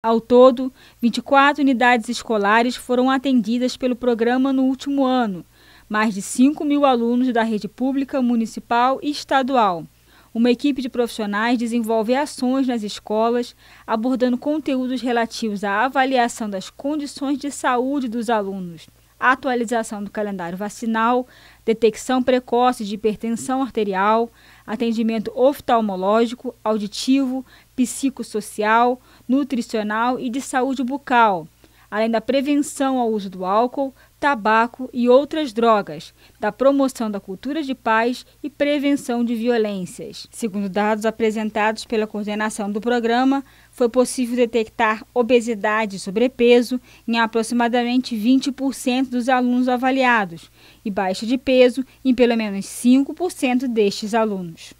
Ao todo, 24 unidades escolares foram atendidas pelo programa no último ano, mais de 5 mil alunos da rede pública, municipal e estadual uma equipe de profissionais desenvolve ações nas escolas, abordando conteúdos relativos à avaliação das condições de saúde dos alunos, atualização do calendário vacinal, detecção precoce de hipertensão arterial, atendimento oftalmológico, auditivo, psicossocial, nutricional e de saúde bucal além da prevenção ao uso do álcool, tabaco e outras drogas, da promoção da cultura de paz e prevenção de violências. Segundo dados apresentados pela coordenação do programa, foi possível detectar obesidade e sobrepeso em aproximadamente 20% dos alunos avaliados e baixa de peso em pelo menos 5% destes alunos.